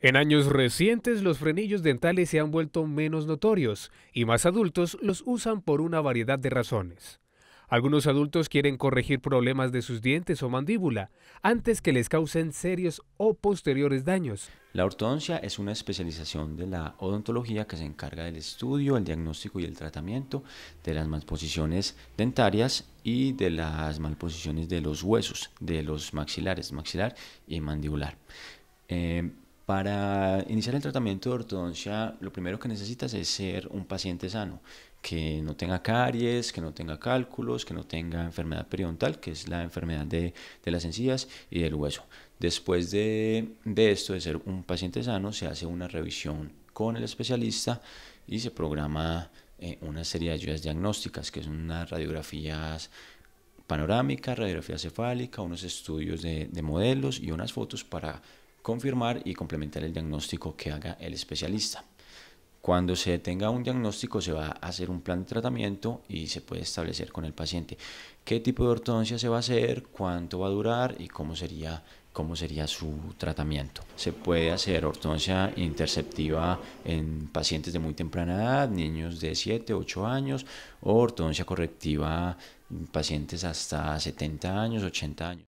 En años recientes los frenillos dentales se han vuelto menos notorios y más adultos los usan por una variedad de razones. Algunos adultos quieren corregir problemas de sus dientes o mandíbula antes que les causen serios o posteriores daños. La ortodoncia es una especialización de la odontología que se encarga del estudio, el diagnóstico y el tratamiento de las malposiciones dentarias y de las malposiciones de los huesos, de los maxilares, maxilar y mandibular. Eh, para iniciar el tratamiento de ortodoncia, lo primero que necesitas es ser un paciente sano, que no tenga caries, que no tenga cálculos, que no tenga enfermedad periodontal, que es la enfermedad de, las encías y del hueso. Después de, esto, de ser un paciente sano, se hace una revisión con el especialista y se programa eh, una serie de ayudas diagnósticas, que son unas radiografías panorámicas, radiografía cefálica, unos estudios de modelos y unas fotos para confirmar y complementar el diagnóstico que haga el especialista. Cuando se tenga un diagnóstico se va a hacer un plan de tratamiento y se puede establecer con el paciente qué tipo de ortodoncia se va a hacer, cuánto va a durar y cómo sería, cómo sería su tratamiento. Se puede hacer ortodoncia interceptiva en pacientes de muy temprana edad, niños de 7, 8 años, o ortodoncia correctiva en pacientes hasta 70 años, 80 años.